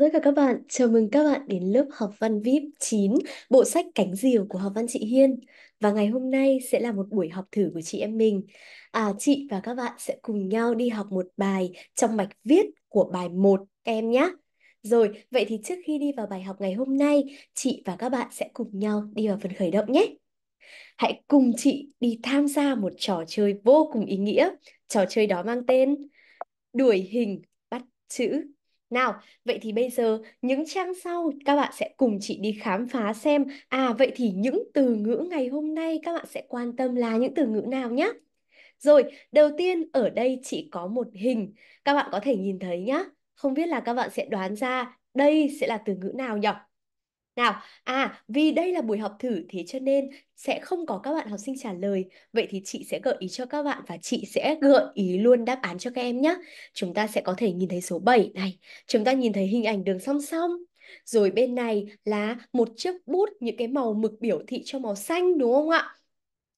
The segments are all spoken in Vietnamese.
chào tất cả các bạn, chào mừng các bạn đến lớp học văn VIP 9, bộ sách Cánh diều của học văn chị Hiên. Và ngày hôm nay sẽ là một buổi học thử của chị em mình. À, chị và các bạn sẽ cùng nhau đi học một bài trong mạch viết của bài 1 các em nhé. Rồi, vậy thì trước khi đi vào bài học ngày hôm nay, chị và các bạn sẽ cùng nhau đi vào phần khởi động nhé. Hãy cùng chị đi tham gia một trò chơi vô cùng ý nghĩa. Trò chơi đó mang tên Đuổi hình bắt chữ nào, vậy thì bây giờ những trang sau các bạn sẽ cùng chị đi khám phá xem à vậy thì những từ ngữ ngày hôm nay các bạn sẽ quan tâm là những từ ngữ nào nhé. Rồi, đầu tiên ở đây chị có một hình, các bạn có thể nhìn thấy nhá. Không biết là các bạn sẽ đoán ra đây sẽ là từ ngữ nào nhỉ? Nào, à vì đây là buổi học thử thế cho nên sẽ không có các bạn học sinh trả lời. Vậy thì chị sẽ gợi ý cho các bạn và chị sẽ gợi ý luôn đáp án cho các em nhé. Chúng ta sẽ có thể nhìn thấy số 7 này. Chúng ta nhìn thấy hình ảnh đường song song. Rồi bên này là một chiếc bút những cái màu mực biểu thị cho màu xanh đúng không ạ?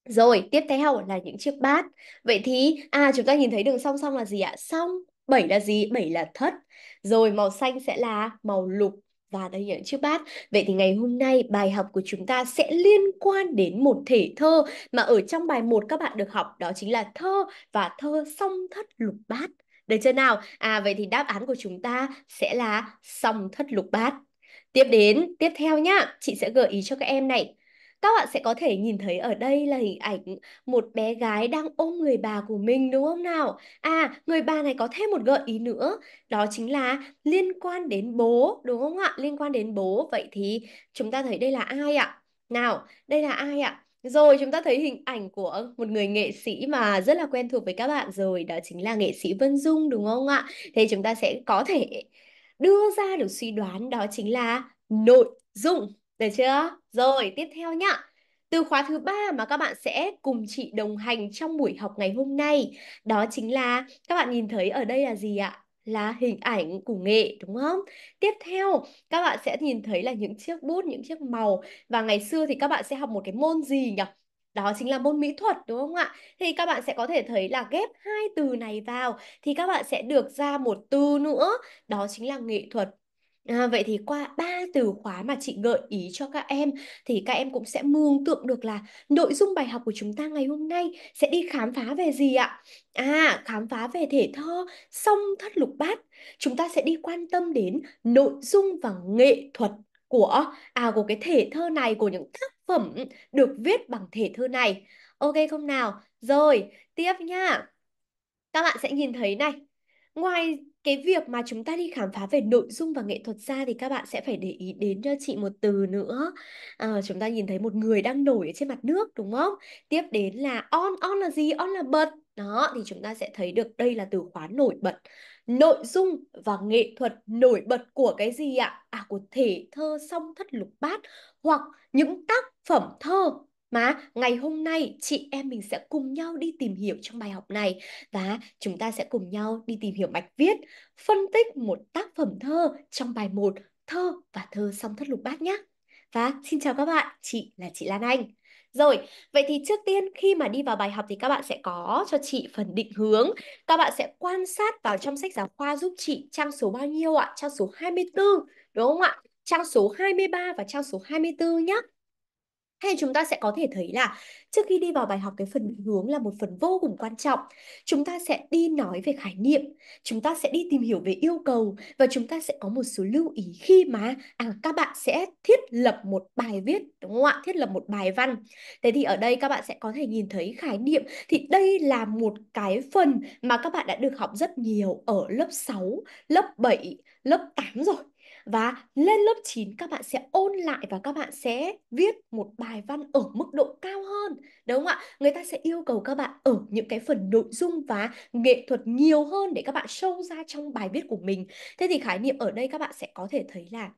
Rồi, tiếp theo là những chiếc bát. Vậy thì, à chúng ta nhìn thấy đường song song là gì ạ? Song. 7 là gì? 7 là thất. Rồi màu xanh sẽ là màu lục và tôi hiểu chiếc bát Vậy thì ngày hôm nay bài học của chúng ta sẽ liên quan đến một thể thơ mà ở trong bài 1 các bạn được học đó chính là thơ và thơ song thất lục bát. Được chưa nào? À vậy thì đáp án của chúng ta sẽ là song thất lục bát. Tiếp đến, tiếp theo nhá, chị sẽ gợi ý cho các em này. Các bạn sẽ có thể nhìn thấy ở đây là hình ảnh một bé gái đang ôm người bà của mình đúng không nào? À, người bà này có thêm một gợi ý nữa, đó chính là liên quan đến bố đúng không ạ? Liên quan đến bố, vậy thì chúng ta thấy đây là ai ạ? Nào, đây là ai ạ? Rồi chúng ta thấy hình ảnh của một người nghệ sĩ mà rất là quen thuộc với các bạn rồi, đó chính là nghệ sĩ Vân Dung đúng không ạ? Thế chúng ta sẽ có thể đưa ra được suy đoán đó chính là nội dung được chưa? Rồi, tiếp theo nhá. Từ khóa thứ ba mà các bạn sẽ cùng chị đồng hành trong buổi học ngày hôm nay, đó chính là các bạn nhìn thấy ở đây là gì ạ? Là hình ảnh của nghệ đúng không? Tiếp theo, các bạn sẽ nhìn thấy là những chiếc bút, những chiếc màu và ngày xưa thì các bạn sẽ học một cái môn gì nhỉ? đó chính là môn mỹ thuật đúng không ạ? Thì các bạn sẽ có thể thấy là ghép hai từ này vào thì các bạn sẽ được ra một từ nữa, đó chính là nghệ thuật À, vậy thì qua ba từ khóa mà chị gợi ý cho các em thì các em cũng sẽ mường tượng được là nội dung bài học của chúng ta ngày hôm nay sẽ đi khám phá về gì ạ? À, khám phá về thể thơ song thất lục bát. Chúng ta sẽ đi quan tâm đến nội dung và nghệ thuật của à của cái thể thơ này của những tác phẩm được viết bằng thể thơ này. Ok không nào? Rồi, tiếp nha. Các bạn sẽ nhìn thấy này. Ngoài cái việc mà chúng ta đi khám phá về nội dung và nghệ thuật ra thì các bạn sẽ phải để ý đến cho chị một từ nữa à, chúng ta nhìn thấy một người đang nổi ở trên mặt nước đúng không tiếp đến là on on là gì on là bật đó thì chúng ta sẽ thấy được đây là từ khóa nổi bật nội dung và nghệ thuật nổi bật của cái gì ạ à của thể thơ song thất lục bát hoặc những tác phẩm thơ mà ngày hôm nay chị em mình sẽ cùng nhau đi tìm hiểu trong bài học này và chúng ta sẽ cùng nhau đi tìm hiểu mạch viết, phân tích một tác phẩm thơ trong bài 1 Thơ và thơ song thất lục bát nhé. Và xin chào các bạn, chị là chị Lan Anh. Rồi, vậy thì trước tiên khi mà đi vào bài học thì các bạn sẽ có cho chị phần định hướng. Các bạn sẽ quan sát vào trong sách giáo khoa giúp chị trang số bao nhiêu ạ? Trang số 24, đúng không ạ? Trang số 23 và trang số 24 nhé hay chúng ta sẽ có thể thấy là trước khi đi vào bài học cái phần định hướng là một phần vô cùng quan trọng chúng ta sẽ đi nói về khái niệm chúng ta sẽ đi tìm hiểu về yêu cầu và chúng ta sẽ có một số lưu ý khi mà à, các bạn sẽ thiết lập một bài viết đúng không ạ thiết lập một bài văn thế thì ở đây các bạn sẽ có thể nhìn thấy khái niệm thì đây là một cái phần mà các bạn đã được học rất nhiều ở lớp 6 lớp 7 lớp 8 rồi và lên lớp 9 các bạn sẽ ôn lại và các bạn sẽ viết một bài văn ở mức độ cao hơn. Đúng không ạ? Người ta sẽ yêu cầu các bạn ở những cái phần nội dung và nghệ thuật nhiều hơn để các bạn sâu ra trong bài viết của mình. Thế thì khái niệm ở đây các bạn sẽ có thể thấy là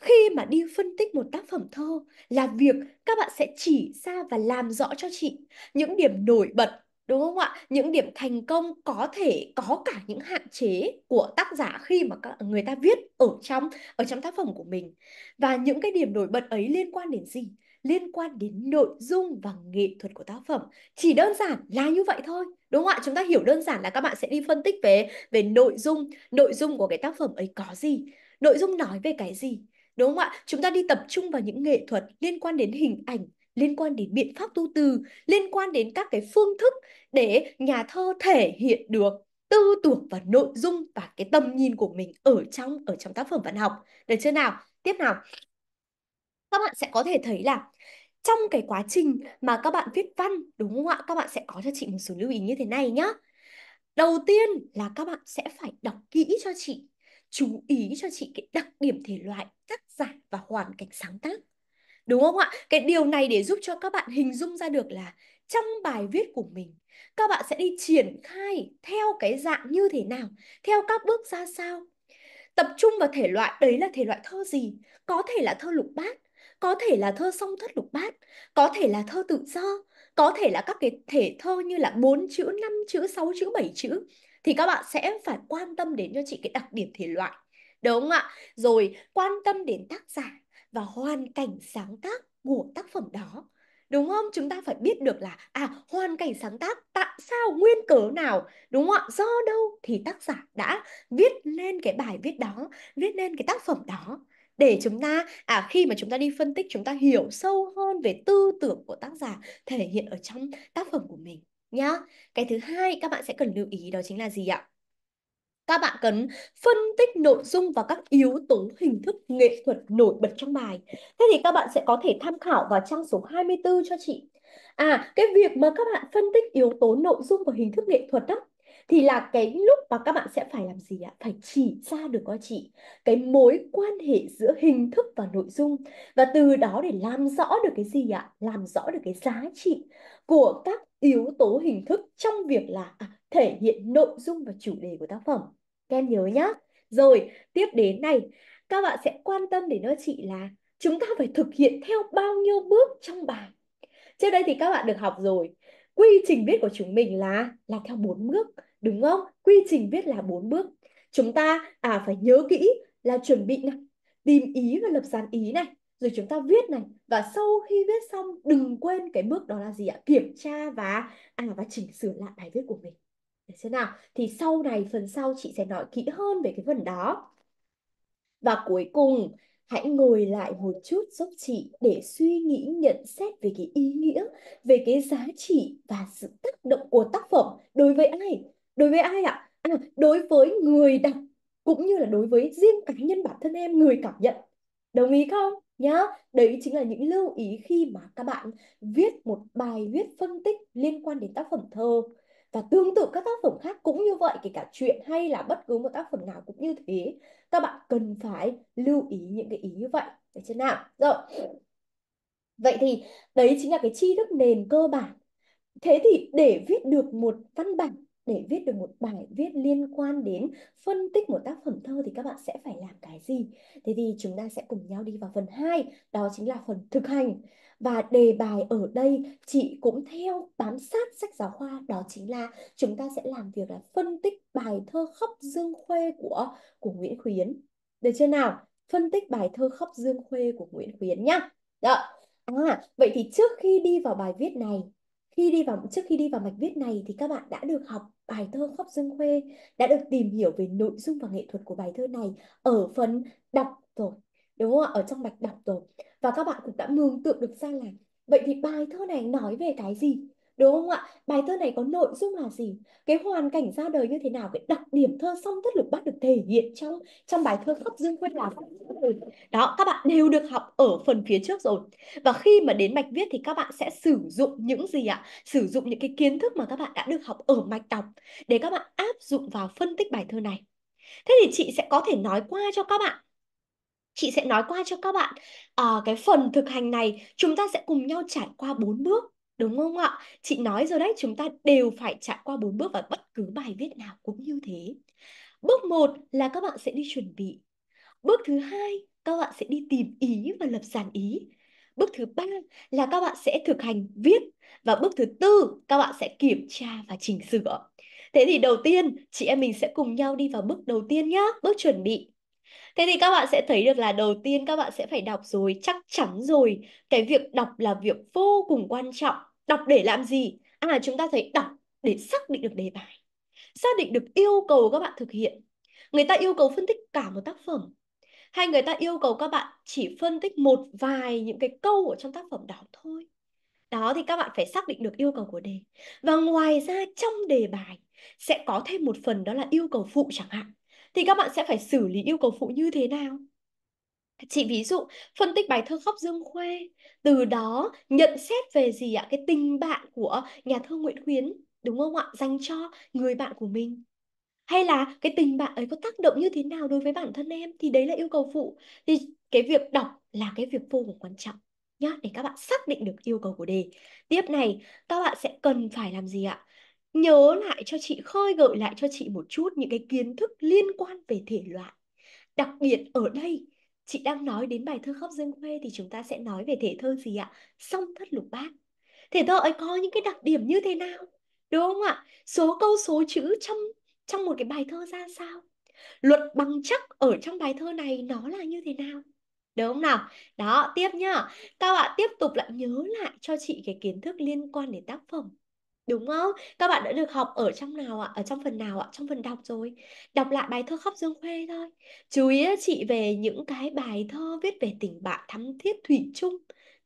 khi mà đi phân tích một tác phẩm thơ là việc các bạn sẽ chỉ ra và làm rõ cho chị những điểm nổi bật đúng không ạ những điểm thành công có thể có cả những hạn chế của tác giả khi mà người ta viết ở trong ở trong tác phẩm của mình và những cái điểm nổi bật ấy liên quan đến gì liên quan đến nội dung và nghệ thuật của tác phẩm chỉ đơn giản là như vậy thôi đúng không ạ chúng ta hiểu đơn giản là các bạn sẽ đi phân tích về về nội dung nội dung của cái tác phẩm ấy có gì nội dung nói về cái gì đúng không ạ chúng ta đi tập trung vào những nghệ thuật liên quan đến hình ảnh liên quan đến biện pháp tu từ, liên quan đến các cái phương thức để nhà thơ thể hiện được tư tưởng và nội dung và cái tầm nhìn của mình ở trong ở trong tác phẩm văn học. Được chưa nào? Tiếp nào. Các bạn sẽ có thể thấy là trong cái quá trình mà các bạn viết văn đúng không ạ? Các bạn sẽ có cho chị một số lưu ý như thế này nhá. Đầu tiên là các bạn sẽ phải đọc kỹ cho chị, chú ý cho chị cái đặc điểm thể loại, tác giả và hoàn cảnh sáng tác Đúng không ạ? Cái điều này để giúp cho các bạn hình dung ra được là trong bài viết của mình các bạn sẽ đi triển khai theo cái dạng như thế nào, theo các bước ra sao. Tập trung vào thể loại đấy là thể loại thơ gì? Có thể là thơ lục bát, có thể là thơ song thất lục bát, có thể là thơ tự do, có thể là các cái thể thơ như là bốn chữ, năm chữ, sáu chữ, bảy chữ thì các bạn sẽ phải quan tâm đến cho chị cái đặc điểm thể loại. Đúng không ạ? Rồi quan tâm đến tác giả, và hoàn cảnh sáng tác của tác phẩm đó đúng không chúng ta phải biết được là à hoàn cảnh sáng tác tại sao nguyên cớ nào đúng không ạ do đâu thì tác giả đã viết lên cái bài viết đó viết lên cái tác phẩm đó để chúng ta à khi mà chúng ta đi phân tích chúng ta hiểu sâu hơn về tư tưởng của tác giả thể hiện ở trong tác phẩm của mình nhá cái thứ hai các bạn sẽ cần lưu ý đó chính là gì ạ các bạn cần phân tích nội dung và các yếu tố hình thức nghệ thuật nổi bật trong bài. Thế thì các bạn sẽ có thể tham khảo vào trang số 24 cho chị. À, cái việc mà các bạn phân tích yếu tố nội dung và hình thức nghệ thuật đó thì là cái lúc mà các bạn sẽ phải làm gì ạ? Phải chỉ ra được các chị cái mối quan hệ giữa hình thức và nội dung và từ đó để làm rõ được cái gì ạ? Làm rõ được cái giá trị của các yếu tố hình thức trong việc là à, thể hiện nội dung và chủ đề của tác phẩm. Các em nhớ nhá. Rồi, tiếp đến này, các bạn sẽ quan tâm đến nó chị là chúng ta phải thực hiện theo bao nhiêu bước trong bài. Trước đây thì các bạn được học rồi. Quy trình viết của chúng mình là là theo bốn bước, đúng không? Quy trình viết là bốn bước. Chúng ta à phải nhớ kỹ là chuẩn bị này, tìm ý và lập dàn ý này, rồi chúng ta viết này và sau khi viết xong đừng quên cái bước đó là gì ạ? Kiểm tra và à và chỉnh sửa lại bài viết của mình. Được chưa nào? Thì sau này phần sau chị sẽ nói kỹ hơn về cái phần đó. Và cuối cùng, hãy ngồi lại một chút giúp chị để suy nghĩ nhận xét về cái ý nghĩa, về cái giá trị và sự tác động của tác phẩm đối với ai? Đối với ai ạ? À, đối với người đọc cũng như là đối với riêng cá nhân bản thân em người cảm nhận. Đồng ý không? Nhá, đấy chính là những lưu ý khi mà các bạn viết một bài viết phân tích liên quan đến tác phẩm thơ và tương tự các tác phẩm khác cũng như vậy kể cả chuyện hay là bất cứ một tác phẩm nào cũng như thế các bạn cần phải lưu ý những cái ý như vậy được chưa nào rồi vậy thì đấy chính là cái tri thức nền cơ bản thế thì để viết được một văn bản để viết được một bài viết liên quan đến phân tích một tác phẩm thơ thì các bạn sẽ phải làm cái gì? Thế thì chúng ta sẽ cùng nhau đi vào phần 2, đó chính là phần thực hành và đề bài ở đây chị cũng theo bám sát sách giáo khoa đó chính là chúng ta sẽ làm việc là phân tích bài thơ khóc dương khuê của của Nguyễn Khuyến được chưa nào phân tích bài thơ khóc dương khuê của Nguyễn Khuyến nhá đó à vậy thì trước khi đi vào bài viết này khi đi vào trước khi đi vào mạch viết này thì các bạn đã được học bài thơ khóc dương khuê đã được tìm hiểu về nội dung và nghệ thuật của bài thơ này ở phần đọc rồi đúng không ạ ở trong bạch đọc rồi và các bạn cũng đã mường tượng được ra là vậy thì bài thơ này nói về cái gì đúng không ạ bài thơ này có nội dung là gì cái hoàn cảnh ra đời như thế nào cái đặc điểm thơ song thất lục bát được thể hiện trong trong bài thơ khắp dương quên là đó các bạn đều được học ở phần phía trước rồi và khi mà đến mạch viết thì các bạn sẽ sử dụng những gì ạ sử dụng những cái kiến thức mà các bạn đã được học ở mạch đọc để các bạn áp dụng vào phân tích bài thơ này thế thì chị sẽ có thể nói qua cho các bạn chị sẽ nói qua cho các bạn à, cái phần thực hành này chúng ta sẽ cùng nhau trải qua bốn bước đúng không ạ chị nói rồi đấy chúng ta đều phải trải qua bốn bước và bất cứ bài viết nào cũng như thế bước một là các bạn sẽ đi chuẩn bị bước thứ hai các bạn sẽ đi tìm ý và lập dàn ý bước thứ ba là các bạn sẽ thực hành viết và bước thứ tư các bạn sẽ kiểm tra và chỉnh sửa thế thì đầu tiên chị em mình sẽ cùng nhau đi vào bước đầu tiên nhé bước chuẩn bị Thế thì các bạn sẽ thấy được là đầu tiên các bạn sẽ phải đọc rồi, chắc chắn rồi. Cái việc đọc là việc vô cùng quan trọng. Đọc để làm gì? À chúng ta thấy đọc để xác định được đề bài. Xác định được yêu cầu các bạn thực hiện. Người ta yêu cầu phân tích cả một tác phẩm. Hay người ta yêu cầu các bạn chỉ phân tích một vài những cái câu ở trong tác phẩm đó thôi. Đó thì các bạn phải xác định được yêu cầu của đề. Và ngoài ra trong đề bài sẽ có thêm một phần đó là yêu cầu phụ chẳng hạn thì các bạn sẽ phải xử lý yêu cầu phụ như thế nào? Chị ví dụ phân tích bài thơ khóc Dương Khuê, từ đó nhận xét về gì ạ? Cái tình bạn của nhà thơ Nguyễn Khuyến, đúng không ạ? Dành cho người bạn của mình. Hay là cái tình bạn ấy có tác động như thế nào đối với bản thân em thì đấy là yêu cầu phụ. Thì cái việc đọc là cái việc vô cùng quan trọng nhá để các bạn xác định được yêu cầu của đề. Tiếp này, các bạn sẽ cần phải làm gì ạ? nhớ lại cho chị khơi gợi lại cho chị một chút những cái kiến thức liên quan về thể loại đặc biệt ở đây chị đang nói đến bài thơ khóc dương quê thì chúng ta sẽ nói về thể thơ gì ạ song thất lục bát thể thơ ấy có những cái đặc điểm như thế nào đúng không ạ số câu số chữ trong trong một cái bài thơ ra sao luật bằng chắc ở trong bài thơ này nó là như thế nào đúng không nào đó tiếp nhá các bạn tiếp tục lại nhớ lại cho chị cái kiến thức liên quan đến tác phẩm Đúng không? Các bạn đã được học ở trong nào ạ? Ở trong phần nào ạ? Trong phần đọc rồi. Đọc lại bài thơ Khóc Dương Khuê thôi. Chú ý chị về những cái bài thơ viết về tình bạn thắm thiết thủy chung.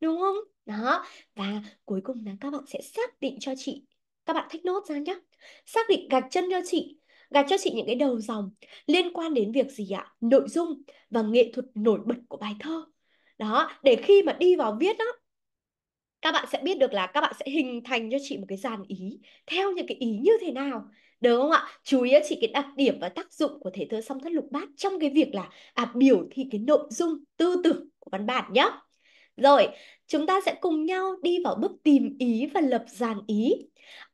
Đúng không? Đó. Và cuối cùng là các bạn sẽ xác định cho chị. Các bạn thích nốt ra nhé. Xác định gạch chân cho chị. Gạch cho chị những cái đầu dòng liên quan đến việc gì ạ? Nội dung và nghệ thuật nổi bật của bài thơ. Đó. Để khi mà đi vào viết đó các bạn sẽ biết được là các bạn sẽ hình thành cho chị một cái dàn ý theo những cái ý như thế nào được không ạ chú ý chị cái đặc điểm và tác dụng của thể thơ song thất lục bát trong cái việc là à, biểu thị cái nội dung tư tưởng của văn bản nhé rồi chúng ta sẽ cùng nhau đi vào bước tìm ý và lập dàn ý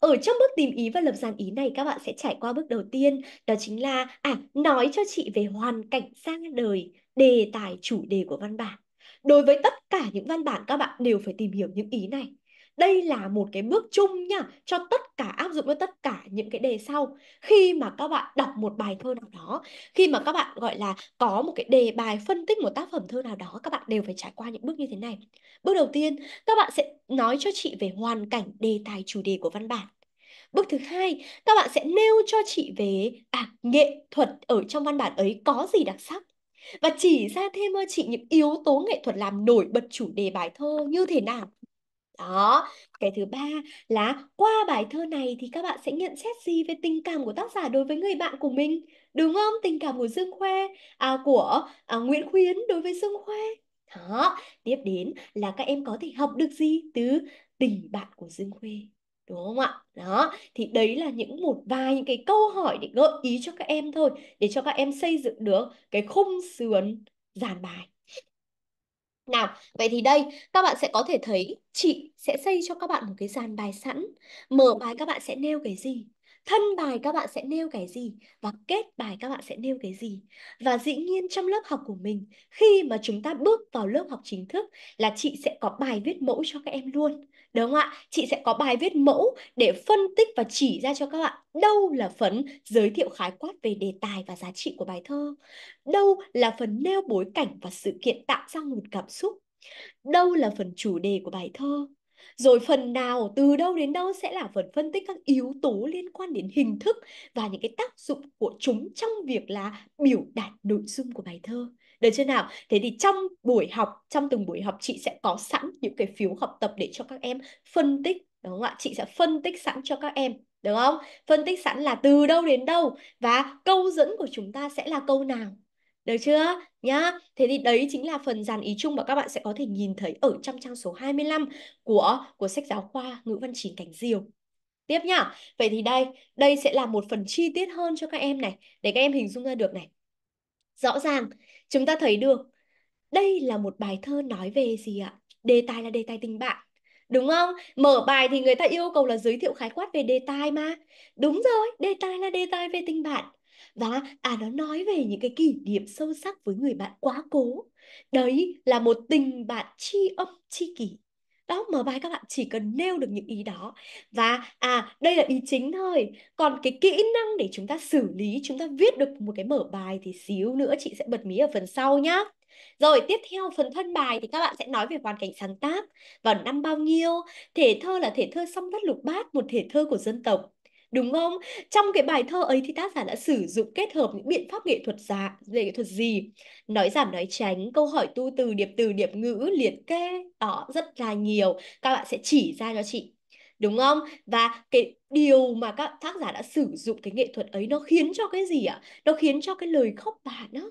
ở trong bước tìm ý và lập dàn ý này các bạn sẽ trải qua bước đầu tiên đó chính là à nói cho chị về hoàn cảnh ra đời đề tài chủ đề của văn bản Đối với tất cả những văn bản các bạn đều phải tìm hiểu những ý này. Đây là một cái bước chung nha cho tất cả áp dụng với tất cả những cái đề sau. Khi mà các bạn đọc một bài thơ nào đó, khi mà các bạn gọi là có một cái đề bài phân tích một tác phẩm thơ nào đó, các bạn đều phải trải qua những bước như thế này. Bước đầu tiên, các bạn sẽ nói cho chị về hoàn cảnh đề tài chủ đề của văn bản. Bước thứ hai, các bạn sẽ nêu cho chị về à nghệ thuật ở trong văn bản ấy có gì đặc sắc và chỉ ra thêm cho chị những yếu tố nghệ thuật làm nổi bật chủ đề bài thơ như thế nào. Đó, cái thứ ba là qua bài thơ này thì các bạn sẽ nhận xét gì về tình cảm của tác giả đối với người bạn của mình, đúng không? Tình cảm của Dương Khoe, à, của à, Nguyễn Khuyến đối với Dương Khoe. Đó, tiếp đến là các em có thể học được gì từ tình bạn của Dương Khuê đúng không ạ đó thì đấy là những một vài những cái câu hỏi để gợi ý cho các em thôi để cho các em xây dựng được cái khung sườn giàn bài nào, vậy thì đây các bạn sẽ có thể thấy chị sẽ xây cho các bạn một cái dàn bài sẵn. Mở bài các bạn sẽ nêu cái gì? Thân bài các bạn sẽ nêu cái gì? Và kết bài các bạn sẽ nêu cái gì? Và dĩ nhiên trong lớp học của mình, khi mà chúng ta bước vào lớp học chính thức là chị sẽ có bài viết mẫu cho các em luôn. Đúng không ạ? Chị sẽ có bài viết mẫu để phân tích và chỉ ra cho các bạn đâu là phần giới thiệu khái quát về đề tài và giá trị của bài thơ, đâu là phần nêu bối cảnh và sự kiện tạo ra nguồn cảm xúc, đâu là phần chủ đề của bài thơ, rồi phần nào từ đâu đến đâu sẽ là phần phân tích các yếu tố liên quan đến hình thức và những cái tác dụng của chúng trong việc là biểu đạt nội dung của bài thơ được chưa nào thế thì trong buổi học trong từng buổi học chị sẽ có sẵn những cái phiếu học tập để cho các em phân tích đúng không ạ chị sẽ phân tích sẵn cho các em đúng không phân tích sẵn là từ đâu đến đâu và câu dẫn của chúng ta sẽ là câu nào được chưa? Nhá. Thế thì đấy chính là phần dàn ý chung mà các bạn sẽ có thể nhìn thấy ở trong trang số 25 của của sách giáo khoa ngữ văn chín cảnh diều. Tiếp nhá. Vậy thì đây, đây sẽ là một phần chi tiết hơn cho các em này để các em hình dung ra được này. Rõ ràng chúng ta thấy được đây là một bài thơ nói về gì ạ? Đề tài là đề tài tình bạn. Đúng không? Mở bài thì người ta yêu cầu là giới thiệu khái quát về đề tài mà. Đúng rồi, đề tài là đề tài về tình bạn. Và à nó nói về những cái kỷ niệm sâu sắc với người bạn quá cố. Đấy là một tình bạn tri âm tri kỷ đó mở bài các bạn chỉ cần nêu được những ý đó và à đây là ý chính thôi còn cái kỹ năng để chúng ta xử lý chúng ta viết được một cái mở bài thì xíu nữa chị sẽ bật mí ở phần sau nhá rồi tiếp theo phần thân bài thì các bạn sẽ nói về hoàn cảnh sáng tác vào năm bao nhiêu thể thơ là thể thơ song đất lục bát một thể thơ của dân tộc đúng không trong cái bài thơ ấy thì tác giả đã sử dụng kết hợp những biện pháp nghệ thuật giả nghệ thuật gì nói giảm nói tránh câu hỏi tu từ điệp từ điệp ngữ liệt kê đó rất là nhiều các bạn sẽ chỉ ra cho chị đúng không và cái điều mà các tác giả đã sử dụng cái nghệ thuật ấy nó khiến cho cái gì ạ nó khiến cho cái lời khóc bạn á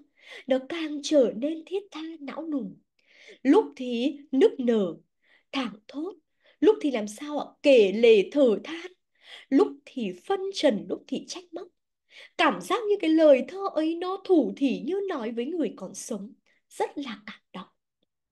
nó càng trở nên thiết tha não nùng lúc thì nức nở thảng thốt lúc thì làm sao ạ kể lể thở than lúc thì phân trần lúc thì trách móc cảm giác như cái lời thơ ấy nó thủ thỉ như nói với người còn sống rất là cảm động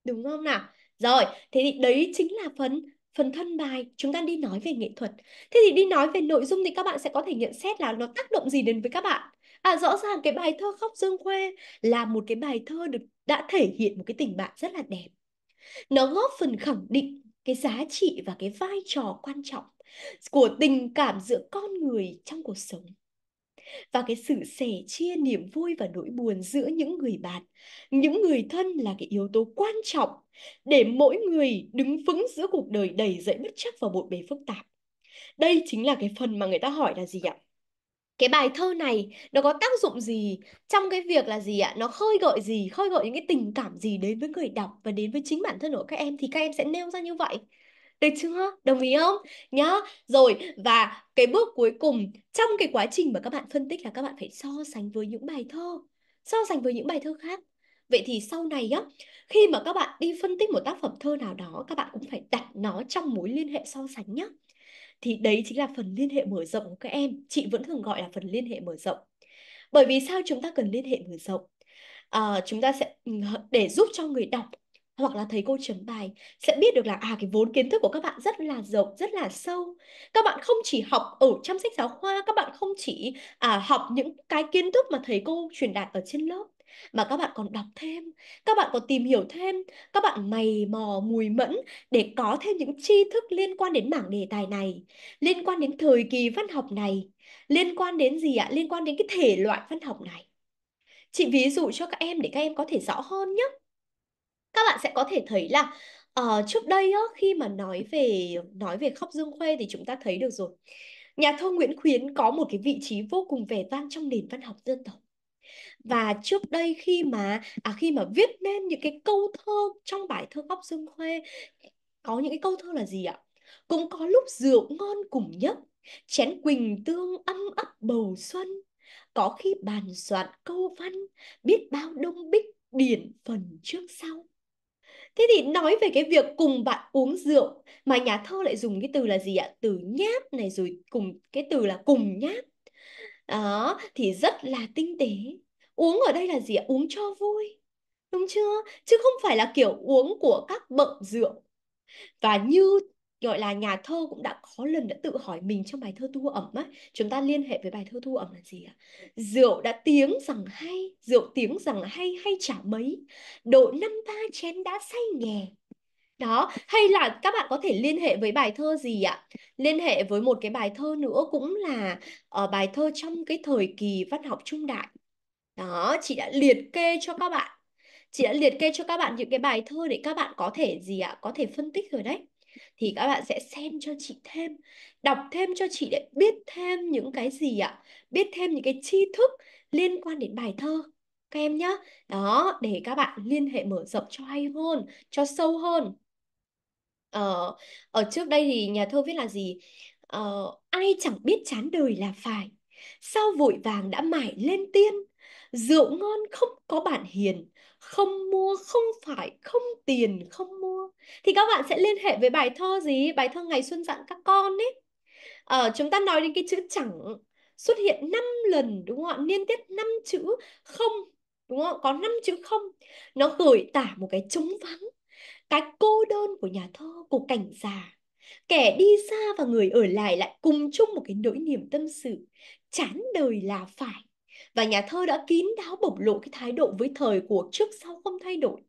đúng không nào rồi thế thì đấy chính là phần phần thân bài chúng ta đi nói về nghệ thuật thế thì đi nói về nội dung thì các bạn sẽ có thể nhận xét là nó tác động gì đến với các bạn à rõ ràng cái bài thơ khóc dương khuê là một cái bài thơ được đã thể hiện một cái tình bạn rất là đẹp nó góp phần khẳng định cái giá trị và cái vai trò quan trọng của tình cảm giữa con người trong cuộc sống và cái sự sẻ chia niềm vui và nỗi buồn giữa những người bạn những người thân là cái yếu tố quan trọng để mỗi người đứng vững giữa cuộc đời đầy dẫy bất chắc và bộn bề phức tạp đây chính là cái phần mà người ta hỏi là gì ạ cái bài thơ này nó có tác dụng gì trong cái việc là gì ạ nó khơi gợi gì khơi gợi những cái tình cảm gì đến với người đọc và đến với chính bản thân của các em thì các em sẽ nêu ra như vậy được chưa đồng ý không nhá rồi và cái bước cuối cùng trong cái quá trình mà các bạn phân tích là các bạn phải so sánh với những bài thơ so sánh với những bài thơ khác vậy thì sau này á khi mà các bạn đi phân tích một tác phẩm thơ nào đó các bạn cũng phải đặt nó trong mối liên hệ so sánh nhá thì đấy chính là phần liên hệ mở rộng của các em chị vẫn thường gọi là phần liên hệ mở rộng bởi vì sao chúng ta cần liên hệ mở rộng à, chúng ta sẽ để giúp cho người đọc hoặc là thầy cô chấm bài sẽ biết được là à cái vốn kiến thức của các bạn rất là rộng rất là sâu các bạn không chỉ học ở trong sách giáo khoa các bạn không chỉ à, học những cái kiến thức mà thầy cô truyền đạt ở trên lớp mà các bạn còn đọc thêm các bạn còn tìm hiểu thêm các bạn mày mò mùi mẫn để có thêm những tri thức liên quan đến mảng đề tài này liên quan đến thời kỳ văn học này liên quan đến gì ạ liên quan đến cái thể loại văn học này chị ví dụ cho các em để các em có thể rõ hơn nhé các bạn sẽ có thể thấy là uh, trước đây á, khi mà nói về nói về khóc dương khuê thì chúng ta thấy được rồi nhà thơ nguyễn khuyến có một cái vị trí vô cùng vẻ vang trong nền văn học dân tộc và trước đây khi mà à, khi mà viết nên những cái câu thơ trong bài thơ góc dương khuê có những cái câu thơ là gì ạ cũng có lúc rượu ngon cùng nhấp chén quỳnh tương âm ấp bầu xuân có khi bàn soạn câu văn biết bao đông bích điển phần trước sau thế thì nói về cái việc cùng bạn uống rượu mà nhà thơ lại dùng cái từ là gì ạ từ nháp này rồi cùng cái từ là cùng nháp đó thì rất là tinh tế uống ở đây là gì ạ uống cho vui đúng chưa chứ không phải là kiểu uống của các bợ rượu và như gọi là nhà thơ cũng đã có lần đã tự hỏi mình trong bài thơ thu ẩm á chúng ta liên hệ với bài thơ thu ẩm là gì ạ rượu đã tiếng rằng hay rượu tiếng rằng hay hay chả mấy độ năm ba chén đã say nghè đó hay là các bạn có thể liên hệ với bài thơ gì ạ liên hệ với một cái bài thơ nữa cũng là ở ờ, bài thơ trong cái thời kỳ văn học trung đại đó, chị đã liệt kê cho các bạn. Chị đã liệt kê cho các bạn những cái bài thơ để các bạn có thể gì ạ? Có thể phân tích rồi đấy. Thì các bạn sẽ xem cho chị thêm, đọc thêm cho chị để biết thêm những cái gì ạ? Biết thêm những cái tri thức liên quan đến bài thơ các em nhé. Đó, để các bạn liên hệ mở rộng cho hay hơn, cho sâu hơn. Ờ, ở trước đây thì nhà thơ viết là gì? Ờ, ai chẳng biết chán đời là phải, sao vội vàng đã mải lên tiên, rượu ngon không có bạn hiền không mua không phải không tiền không mua thì các bạn sẽ liên hệ với bài thơ gì bài thơ ngày xuân dặn các con ấy ờ, chúng ta nói đến cái chữ chẳng xuất hiện 5 lần đúng không ạ liên tiếp 5 chữ không đúng không có 5 chữ không nó gửi tả một cái trống vắng cái cô đơn của nhà thơ của cảnh già kẻ đi xa và người ở lại lại cùng chung một cái nỗi niềm tâm sự chán đời là phải và nhà thơ đã kín đáo bộc lộ cái thái độ với thời cuộc trước sau không thay đổi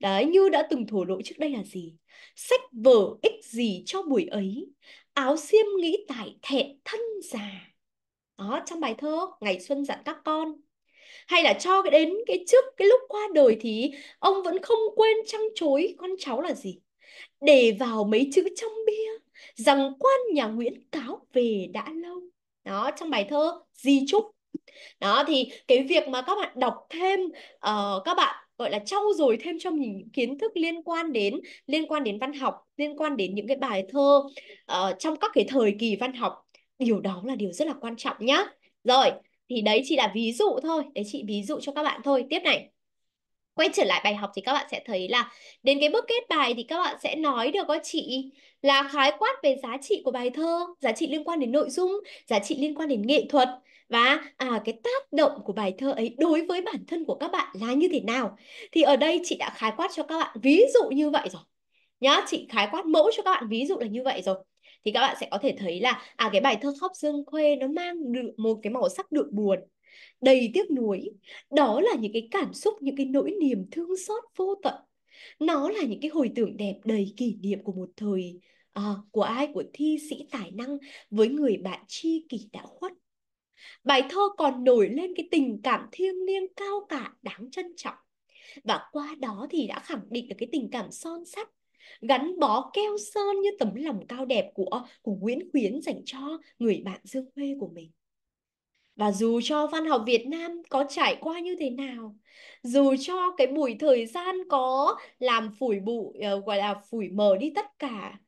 đấy như đã từng thổ lộ trước đây là gì sách vở ích gì cho buổi ấy áo xiêm nghĩ tại thẹn thân già đó trong bài thơ ngày xuân dặn các con hay là cho cái đến cái trước cái lúc qua đời thì ông vẫn không quên trăng chối con cháu là gì để vào mấy chữ trong bia rằng quan nhà Nguyễn cáo về đã lâu đó trong bài thơ di trúc đó thì cái việc mà các bạn đọc thêm uh, các bạn gọi là trau dồi thêm cho mình kiến thức liên quan đến liên quan đến văn học liên quan đến những cái bài thơ uh, trong các cái thời kỳ văn học điều đó là điều rất là quan trọng nhá rồi thì đấy chỉ là ví dụ thôi đấy chị ví dụ cho các bạn thôi tiếp này quay trở lại bài học thì các bạn sẽ thấy là đến cái bước kết bài thì các bạn sẽ nói được các chị là khái quát về giá trị của bài thơ, giá trị liên quan đến nội dung, giá trị liên quan đến nghệ thuật và à, cái tác động của bài thơ ấy đối với bản thân của các bạn là như thế nào. Thì ở đây chị đã khái quát cho các bạn ví dụ như vậy rồi. Nhá, chị khái quát mẫu cho các bạn ví dụ là như vậy rồi thì các bạn sẽ có thể thấy là à cái bài thơ khóc dương khuê nó mang được một cái màu sắc đượm buồn đầy tiếc nuối đó là những cái cảm xúc những cái nỗi niềm thương xót vô tận nó là những cái hồi tưởng đẹp đầy kỷ niệm của một thời à, của ai của thi sĩ tài năng với người bạn tri kỷ đã khuất bài thơ còn nổi lên cái tình cảm thiêng liêng cao cả đáng trân trọng và qua đó thì đã khẳng định được cái tình cảm son sắt gắn bó keo sơn như tấm lòng cao đẹp của của Nguyễn Khuyến dành cho người bạn Dương Huê của mình. Và dù cho văn học Việt Nam có trải qua như thế nào, dù cho cái buổi thời gian có làm phủi bụi uh, gọi là phủi mờ đi tất cả,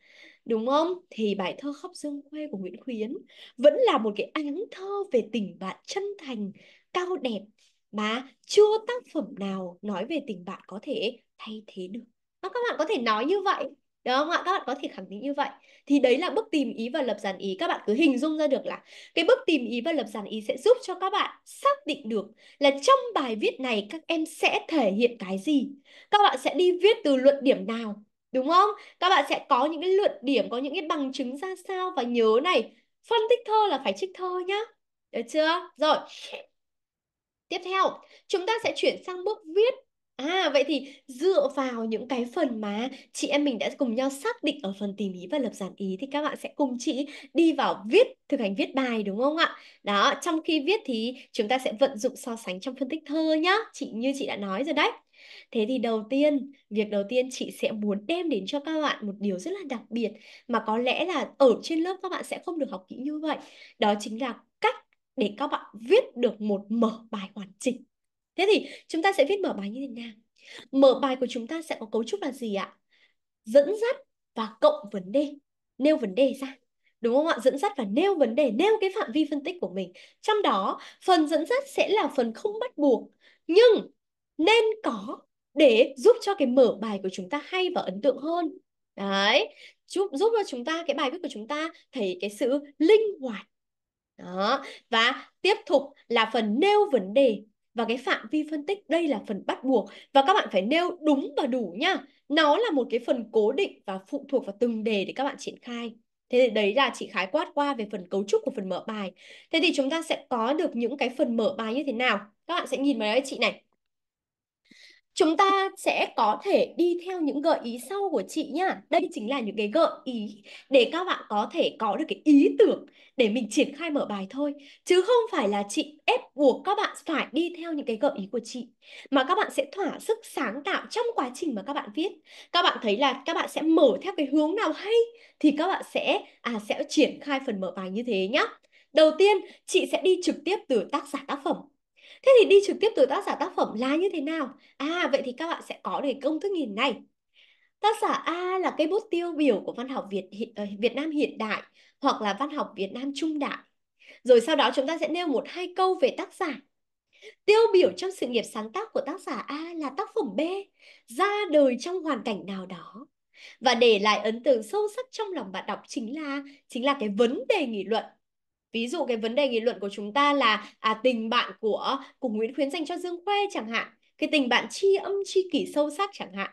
đúng không? Thì bài thơ Khóc Dương quê của Nguyễn Khuyến vẫn là một cái ánh thơ về tình bạn chân thành, cao đẹp mà chưa tác phẩm nào nói về tình bạn có thể thay thế được. Vâng, các bạn có thể nói như vậy được không ạ? Các bạn có thể khẳng định như vậy. Thì đấy là bước tìm ý và lập dàn ý. Các bạn cứ hình dung ra được là cái bước tìm ý và lập dàn ý sẽ giúp cho các bạn xác định được là trong bài viết này các em sẽ thể hiện cái gì. Các bạn sẽ đi viết từ luận điểm nào. Đúng không? Các bạn sẽ có những cái luận điểm, có những cái bằng chứng ra sao và nhớ này, phân tích thơ là phải trích thơ nhá. Được chưa? Rồi. Tiếp theo, chúng ta sẽ chuyển sang bước viết À, vậy thì dựa vào những cái phần mà chị em mình đã cùng nhau xác định ở phần tìm ý và lập giản ý thì các bạn sẽ cùng chị đi vào viết, thực hành viết bài đúng không ạ? Đó, trong khi viết thì chúng ta sẽ vận dụng so sánh trong phân tích thơ nhá, chị như chị đã nói rồi đấy. Thế thì đầu tiên, việc đầu tiên chị sẽ muốn đem đến cho các bạn một điều rất là đặc biệt mà có lẽ là ở trên lớp các bạn sẽ không được học kỹ như vậy. Đó chính là cách để các bạn viết được một mở bài hoàn chỉnh Thế thì chúng ta sẽ viết mở bài như thế nào? Mở bài của chúng ta sẽ có cấu trúc là gì ạ? Dẫn dắt và cộng vấn đề, nêu vấn đề ra. Đúng không ạ? Dẫn dắt và nêu vấn đề, nêu cái phạm vi phân tích của mình. Trong đó, phần dẫn dắt sẽ là phần không bắt buộc, nhưng nên có để giúp cho cái mở bài của chúng ta hay và ấn tượng hơn. Đấy, giúp giúp cho chúng ta cái bài viết của chúng ta thấy cái sự linh hoạt. Đó, và tiếp tục là phần nêu vấn đề và cái phạm vi phân tích đây là phần bắt buộc và các bạn phải nêu đúng và đủ nha nó là một cái phần cố định và phụ thuộc vào từng đề để các bạn triển khai thế thì đấy là chị khái quát qua về phần cấu trúc của phần mở bài thế thì chúng ta sẽ có được những cái phần mở bài như thế nào các bạn sẽ nhìn vào đấy chị này Chúng ta sẽ có thể đi theo những gợi ý sau của chị nhá. Đây chính là những cái gợi ý để các bạn có thể có được cái ý tưởng để mình triển khai mở bài thôi. Chứ không phải là chị ép buộc các bạn phải đi theo những cái gợi ý của chị. Mà các bạn sẽ thỏa sức sáng tạo trong quá trình mà các bạn viết. Các bạn thấy là các bạn sẽ mở theo cái hướng nào hay thì các bạn sẽ à sẽ triển khai phần mở bài như thế nhá. Đầu tiên, chị sẽ đi trực tiếp từ tác giả tác phẩm Thế thì đi trực tiếp từ tác giả tác phẩm là như thế nào? À vậy thì các bạn sẽ có được công thức nhìn này. Tác giả A là cây bút tiêu biểu của văn học Việt ờ, Việt Nam hiện đại hoặc là văn học Việt Nam trung đại. Rồi sau đó chúng ta sẽ nêu một hai câu về tác giả. Tiêu biểu trong sự nghiệp sáng tác của tác giả A là tác phẩm B, ra đời trong hoàn cảnh nào đó. Và để lại ấn tượng sâu sắc trong lòng bạn đọc chính là chính là cái vấn đề nghị luận ví dụ cái vấn đề nghị luận của chúng ta là à, tình bạn của của Nguyễn Khuyến dành cho Dương Khuê chẳng hạn cái tình bạn tri âm tri kỷ sâu sắc chẳng hạn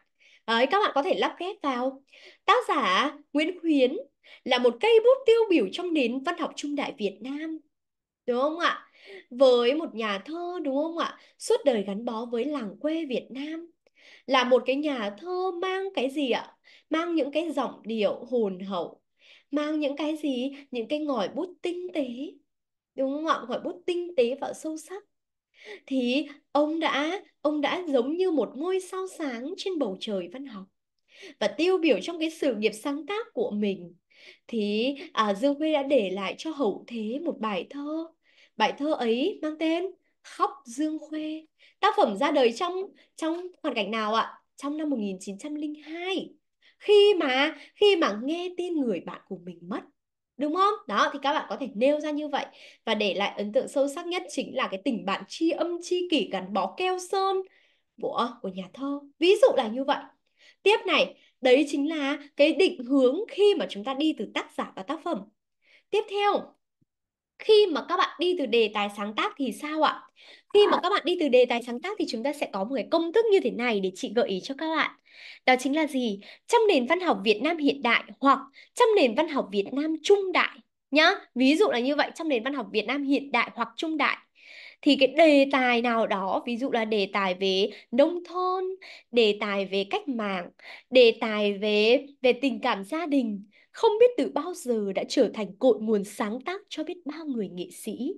Đấy, các bạn có thể lắp ghép vào tác giả Nguyễn Khuyến là một cây bút tiêu biểu trong nền văn học trung đại Việt Nam đúng không ạ với một nhà thơ đúng không ạ suốt đời gắn bó với làng quê Việt Nam là một cái nhà thơ mang cái gì ạ mang những cái giọng điệu hồn hậu mang những cái gì những cái ngòi bút tinh tế đúng không ạ ngòi bút tinh tế và sâu sắc thì ông đã ông đã giống như một ngôi sao sáng trên bầu trời văn học và tiêu biểu trong cái sự nghiệp sáng tác của mình thì à, Dương Khuê đã để lại cho hậu thế một bài thơ bài thơ ấy mang tên Khóc Dương Khuê tác phẩm ra đời trong trong hoàn cảnh nào ạ trong năm 1902 khi mà khi mà nghe tin người bạn của mình mất đúng không đó thì các bạn có thể nêu ra như vậy và để lại ấn tượng sâu sắc nhất chính là cái tình bạn tri âm tri kỷ gắn bó keo sơn của của nhà thơ ví dụ là như vậy tiếp này đấy chính là cái định hướng khi mà chúng ta đi từ tác giả và tác phẩm tiếp theo khi mà các bạn đi từ đề tài sáng tác thì sao ạ? Khi mà các bạn đi từ đề tài sáng tác thì chúng ta sẽ có một cái công thức như thế này để chị gợi ý cho các bạn. Đó chính là gì? Trong nền văn học Việt Nam hiện đại hoặc trong nền văn học Việt Nam trung đại nhá. Ví dụ là như vậy trong nền văn học Việt Nam hiện đại hoặc trung đại thì cái đề tài nào đó ví dụ là đề tài về nông thôn đề tài về cách mạng đề tài về về tình cảm gia đình không biết từ bao giờ đã trở thành cội nguồn sáng tác cho biết bao người nghệ sĩ.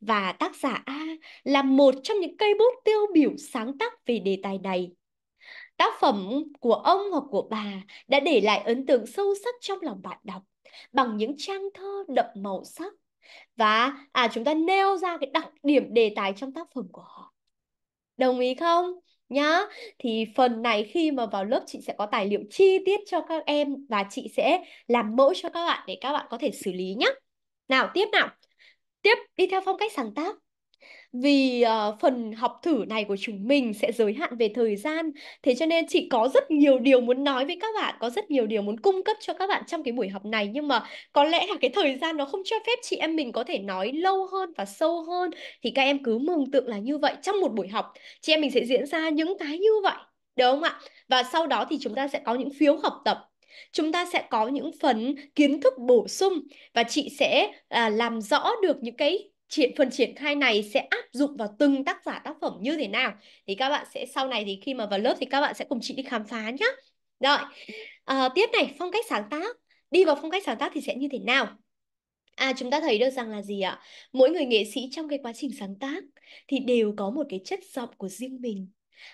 Và tác giả A là một trong những cây bút tiêu biểu sáng tác về đề tài này. Tác phẩm của ông hoặc của bà đã để lại ấn tượng sâu sắc trong lòng bạn đọc bằng những trang thơ đậm màu sắc và à chúng ta nêu ra cái đặc điểm đề tài trong tác phẩm của họ. Đồng ý không? nhá. Thì phần này khi mà vào lớp chị sẽ có tài liệu chi tiết cho các em và chị sẽ làm mẫu cho các bạn để các bạn có thể xử lý nhá. Nào tiếp nào. Tiếp đi theo phong cách sáng tác vì uh, phần học thử này của chúng mình sẽ giới hạn về thời gian. Thế cho nên chị có rất nhiều điều muốn nói với các bạn, có rất nhiều điều muốn cung cấp cho các bạn trong cái buổi học này nhưng mà có lẽ là cái thời gian nó không cho phép chị em mình có thể nói lâu hơn và sâu hơn thì các em cứ mường tượng là như vậy trong một buổi học chị em mình sẽ diễn ra những cái như vậy đúng không ạ? Và sau đó thì chúng ta sẽ có những phiếu học tập chúng ta sẽ có những phần kiến thức bổ sung và chị sẽ à, làm rõ được những cái triển phần triển khai này sẽ áp dụng vào từng tác giả tác phẩm như thế nào thì các bạn sẽ sau này thì khi mà vào lớp thì các bạn sẽ cùng chị đi khám phá nhé rồi à, tiếp này phong cách sáng tác đi vào phong cách sáng tác thì sẽ như thế nào À, chúng ta thấy được rằng là gì ạ? Mỗi người nghệ sĩ trong cái quá trình sáng tác thì đều có một cái chất giọng của riêng mình.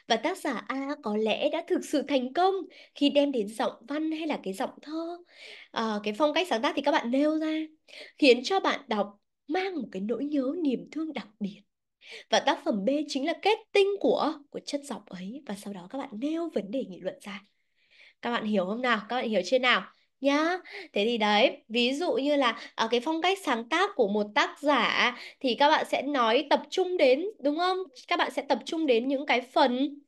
Và tác giả A có lẽ đã thực sự thành công khi đem đến giọng văn hay là cái giọng thơ, à, cái phong cách sáng tác thì các bạn nêu ra, khiến cho bạn đọc mang một cái nỗi nhớ niềm thương đặc biệt và tác phẩm B chính là kết tinh của của chất giọng ấy và sau đó các bạn nêu vấn đề nghị luận ra các bạn hiểu không nào các bạn hiểu chưa nào nhá thế thì đấy ví dụ như là ở à, cái phong cách sáng tác của một tác giả thì các bạn sẽ nói tập trung đến đúng không các bạn sẽ tập trung đến những cái phần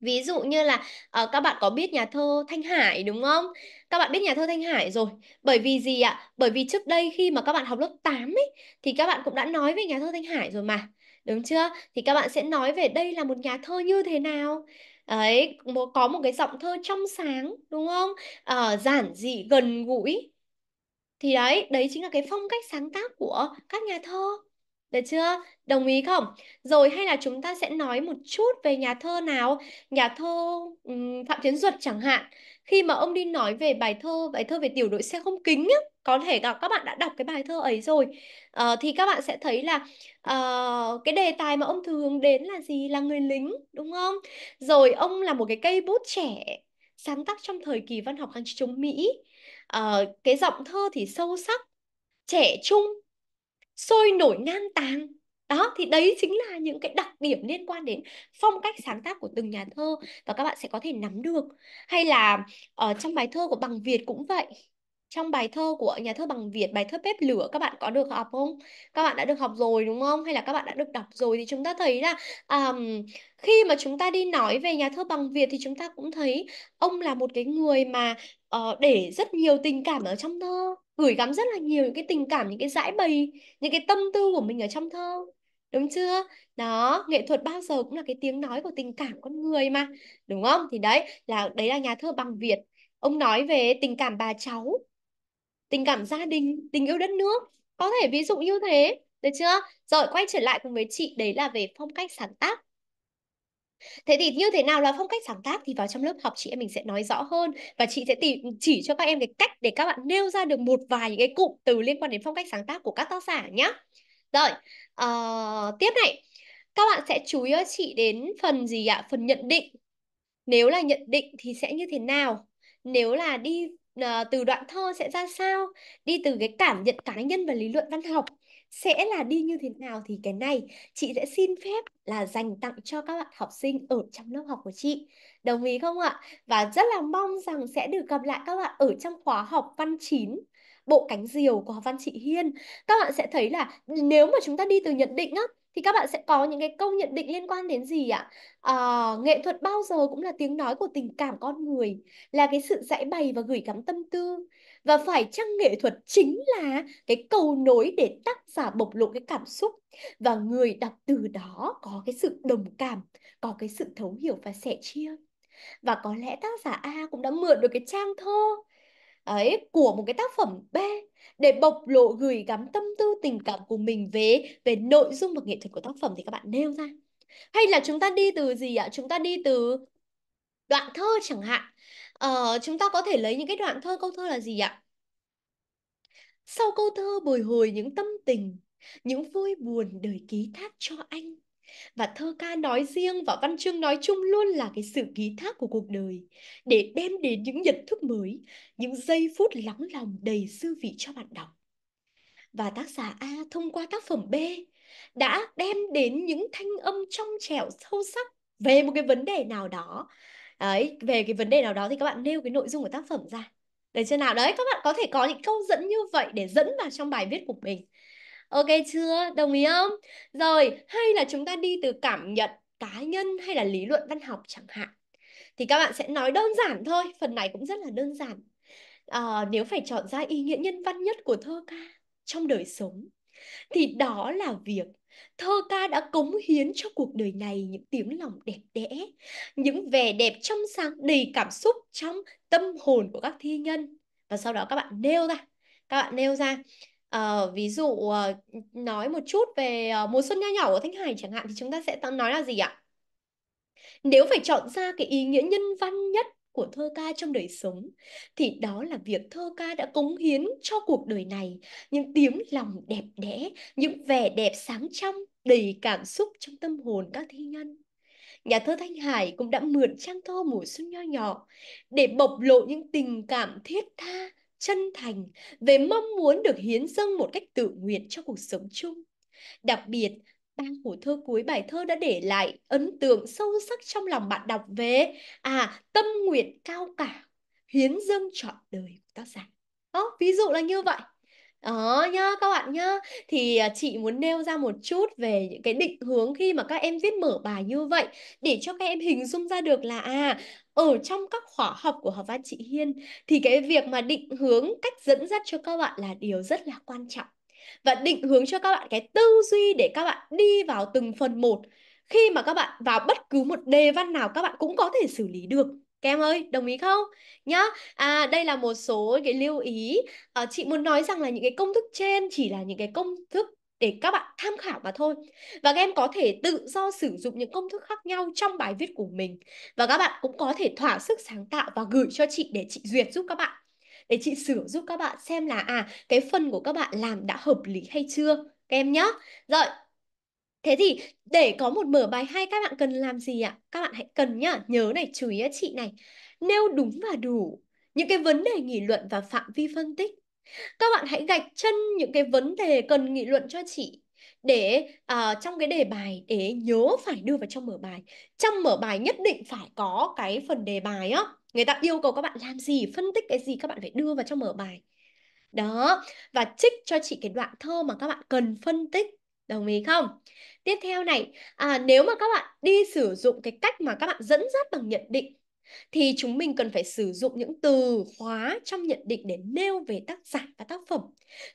Ví dụ như là uh, các bạn có biết nhà thơ Thanh Hải đúng không? Các bạn biết nhà thơ Thanh Hải rồi. Bởi vì gì ạ? Bởi vì trước đây khi mà các bạn học lớp 8 ấy thì các bạn cũng đã nói về nhà thơ Thanh Hải rồi mà. Đúng chưa? Thì các bạn sẽ nói về đây là một nhà thơ như thế nào? Đấy, có một cái giọng thơ trong sáng đúng không? Uh, giản dị gần gũi. Thì đấy, đấy chính là cái phong cách sáng tác của các nhà thơ. Được chưa? Đồng ý không? Rồi hay là chúng ta sẽ nói một chút về nhà thơ nào? Nhà thơ um, Phạm Tiến Duật chẳng hạn. Khi mà ông đi nói về bài thơ, bài thơ về tiểu đội xe không kính á, có thể là các bạn đã đọc cái bài thơ ấy rồi. Uh, thì các bạn sẽ thấy là uh, cái đề tài mà ông thường đến là gì? Là người lính, đúng không? Rồi ông là một cái cây bút trẻ sáng tác trong thời kỳ văn học kháng chiến chống Mỹ. Uh, cái giọng thơ thì sâu sắc, trẻ trung sôi nổi ngang tàng đó thì đấy chính là những cái đặc điểm liên quan đến phong cách sáng tác của từng nhà thơ và các bạn sẽ có thể nắm được hay là ở ờ, trong bài thơ của bằng việt cũng vậy trong bài thơ của nhà thơ bằng Việt, bài thơ bếp lửa các bạn có được học không? Các bạn đã được học rồi đúng không? Hay là các bạn đã được đọc rồi thì chúng ta thấy là um, khi mà chúng ta đi nói về nhà thơ bằng Việt thì chúng ta cũng thấy ông là một cái người mà uh, để rất nhiều tình cảm ở trong thơ gửi gắm rất là nhiều những cái tình cảm những cái dãi bày những cái tâm tư của mình ở trong thơ đúng chưa đó nghệ thuật bao giờ cũng là cái tiếng nói của tình cảm con người mà đúng không thì đấy là đấy là nhà thơ bằng việt ông nói về tình cảm bà cháu tình cảm gia đình tình yêu đất nước có thể ví dụ như thế được chưa rồi quay trở lại cùng với chị đấy là về phong cách sáng tác Thế thì như thế nào là phong cách sáng tác thì vào trong lớp học chị em mình sẽ nói rõ hơn và chị sẽ tìm chỉ cho các em cái cách để các bạn nêu ra được một vài những cái cụm từ liên quan đến phong cách sáng tác của các tác giả nhá Rồi, uh, tiếp này. Các bạn sẽ chú ý chị đến phần gì ạ? Phần nhận định. Nếu là nhận định thì sẽ như thế nào? Nếu là đi uh, từ đoạn thơ sẽ ra sao? Đi từ cái cảm nhận cá nhân và lý luận văn học sẽ là đi như thế nào thì cái này chị sẽ xin phép là dành tặng cho các bạn học sinh ở trong lớp học của chị. Đồng ý không ạ? Và rất là mong rằng sẽ được gặp lại các bạn ở trong khóa học văn 9 bộ cánh diều của học văn chị Hiên. Các bạn sẽ thấy là nếu mà chúng ta đi từ nhận định á thì các bạn sẽ có những cái câu nhận định liên quan đến gì ạ? À, nghệ thuật bao giờ cũng là tiếng nói của tình cảm con người, là cái sự giải bày và gửi gắm tâm tư, và phải chăng nghệ thuật chính là cái cầu nối để tác giả bộc lộ cái cảm xúc và người đọc từ đó có cái sự đồng cảm, có cái sự thấu hiểu và sẻ chia. Và có lẽ tác giả A cũng đã mượn được cái trang thơ ấy của một cái tác phẩm B để bộc lộ gửi gắm tâm tư tình cảm của mình về về nội dung và nghệ thuật của tác phẩm thì các bạn nêu ra hay là chúng ta đi từ gì ạ chúng ta đi từ đoạn thơ chẳng hạn Ờ, chúng ta có thể lấy những cái đoạn thơ câu thơ là gì ạ? Sau câu thơ bồi hồi những tâm tình, những vui buồn đời ký thác cho anh. Và thơ ca nói riêng và văn chương nói chung luôn là cái sự ký thác của cuộc đời để đem đến những nhận thức mới, những giây phút lắng lòng đầy dư vị cho bạn đọc. Và tác giả A thông qua tác phẩm B đã đem đến những thanh âm trong trẻo sâu sắc về một cái vấn đề nào đó đấy về cái vấn đề nào đó thì các bạn nêu cái nội dung của tác phẩm ra để chưa nào đấy các bạn có thể có những câu dẫn như vậy để dẫn vào trong bài viết của mình ok chưa đồng ý không rồi hay là chúng ta đi từ cảm nhận cá nhân hay là lý luận văn học chẳng hạn thì các bạn sẽ nói đơn giản thôi phần này cũng rất là đơn giản à, nếu phải chọn ra ý nghĩa nhân văn nhất của thơ ca trong đời sống thì đó là việc Thơ ca đã cống hiến cho cuộc đời này những tiếng lòng đẹp đẽ, những vẻ đẹp trong sáng đầy cảm xúc trong tâm hồn của các thi nhân. Và sau đó các bạn nêu ra, các bạn nêu ra Uh, ví dụ uh, nói một chút về uh, mùa xuân nho nhỏ của Thanh Hải chẳng hạn thì chúng ta sẽ nói là gì ạ? Nếu phải chọn ra cái ý nghĩa nhân văn nhất của thơ ca trong đời sống thì đó là việc thơ ca đã cống hiến cho cuộc đời này những tiếng lòng đẹp đẽ những vẻ đẹp sáng trong đầy cảm xúc trong tâm hồn các thi nhân nhà thơ thanh hải cũng đã mượn trang thơ mùa xuân nho nhỏ để bộc lộ những tình cảm thiết tha chân thành về mong muốn được hiến dâng một cách tự nguyện cho cuộc sống chung đặc biệt ba của thơ cuối bài thơ đã để lại ấn tượng sâu sắc trong lòng bạn đọc về à tâm nguyện cao cả hiến dâng trọn đời của tác giả đó ví dụ là như vậy đó nhá các bạn nhá thì à, chị muốn nêu ra một chút về những cái định hướng khi mà các em viết mở bài như vậy để cho các em hình dung ra được là à ở trong các khóa học của học văn chị Hiên thì cái việc mà định hướng cách dẫn dắt cho các bạn là điều rất là quan trọng và định hướng cho các bạn cái tư duy để các bạn đi vào từng phần một khi mà các bạn vào bất cứ một đề văn nào các bạn cũng có thể xử lý được kem ơi, đồng ý không? Nhá, à đây là một số cái lưu ý à, Chị muốn nói rằng là những cái công thức trên chỉ là những cái công thức để các bạn tham khảo mà thôi Và các em có thể tự do sử dụng những công thức khác nhau trong bài viết của mình Và các bạn cũng có thể thỏa sức sáng tạo và gửi cho chị để chị duyệt giúp các bạn để chị sửa giúp các bạn xem là à cái phần của các bạn làm đã hợp lý hay chưa các em nhá Rồi, Thế thì để có một mở bài hay các bạn cần làm gì ạ? Các bạn hãy cần nhá, nhớ này, chú ý chị này. Nêu đúng và đủ những cái vấn đề nghị luận và phạm vi phân tích. Các bạn hãy gạch chân những cái vấn đề cần nghị luận cho chị để uh, trong cái đề bài để nhớ phải đưa vào trong mở bài. Trong mở bài nhất định phải có cái phần đề bài á người ta yêu cầu các bạn làm gì phân tích cái gì các bạn phải đưa vào trong mở bài đó và trích cho chị cái đoạn thơ mà các bạn cần phân tích đồng ý không tiếp theo này à, nếu mà các bạn đi sử dụng cái cách mà các bạn dẫn dắt bằng nhận định thì chúng mình cần phải sử dụng những từ khóa trong nhận định để nêu về tác giả và tác phẩm.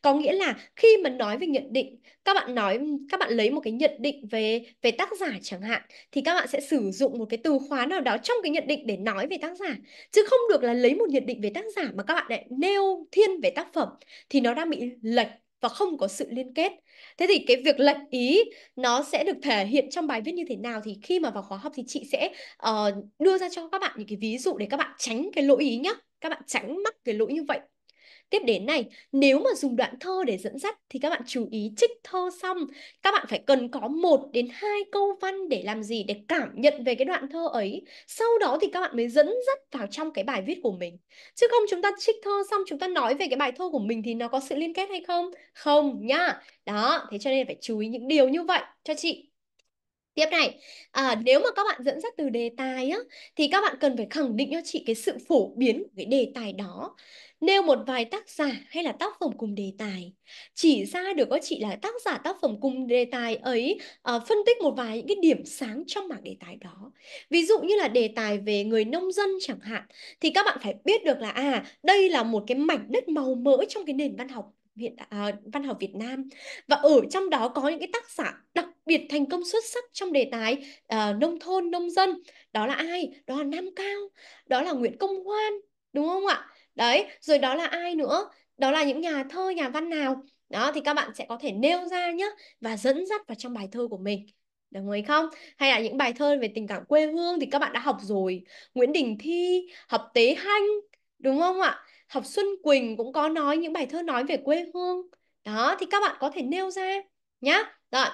Có nghĩa là khi mà nói về nhận định, các bạn nói các bạn lấy một cái nhận định về về tác giả chẳng hạn thì các bạn sẽ sử dụng một cái từ khóa nào đó trong cái nhận định để nói về tác giả chứ không được là lấy một nhận định về tác giả mà các bạn lại nêu thiên về tác phẩm thì nó đang bị lệch và không có sự liên kết. Thế thì cái việc lệch ý nó sẽ được thể hiện trong bài viết như thế nào thì khi mà vào khóa học thì chị sẽ uh, đưa ra cho các bạn những cái ví dụ để các bạn tránh cái lỗi ý nhá. Các bạn tránh mắc cái lỗi như vậy. Tiếp đến này, nếu mà dùng đoạn thơ để dẫn dắt thì các bạn chú ý trích thơ xong, các bạn phải cần có một đến hai câu văn để làm gì để cảm nhận về cái đoạn thơ ấy. Sau đó thì các bạn mới dẫn dắt vào trong cái bài viết của mình. Chứ không chúng ta trích thơ xong chúng ta nói về cái bài thơ của mình thì nó có sự liên kết hay không? Không nhá. Đó, thế cho nên phải chú ý những điều như vậy cho chị. Tiếp này, à, nếu mà các bạn dẫn dắt từ đề tài á, thì các bạn cần phải khẳng định cho chị cái sự phổ biến của cái đề tài đó nêu một vài tác giả hay là tác phẩm cùng đề tài chỉ ra được có chỉ là tác giả tác phẩm cùng đề tài ấy uh, phân tích một vài những cái điểm sáng trong mảng đề tài đó ví dụ như là đề tài về người nông dân chẳng hạn thì các bạn phải biết được là à đây là một cái mảnh đất màu mỡ trong cái nền văn học Việt, à, văn học Việt Nam và ở trong đó có những cái tác giả đặc biệt thành công xuất sắc trong đề tài à, nông thôn nông dân đó là ai đó là Nam Cao đó là Nguyễn Công Hoan đúng không ạ đấy rồi đó là ai nữa đó là những nhà thơ nhà văn nào đó thì các bạn sẽ có thể nêu ra nhé và dẫn dắt vào trong bài thơ của mình đồng ý không hay là những bài thơ về tình cảm quê hương thì các bạn đã học rồi Nguyễn Đình Thi học Tế Hanh đúng không ạ học Xuân Quỳnh cũng có nói những bài thơ nói về quê hương đó thì các bạn có thể nêu ra nhá rồi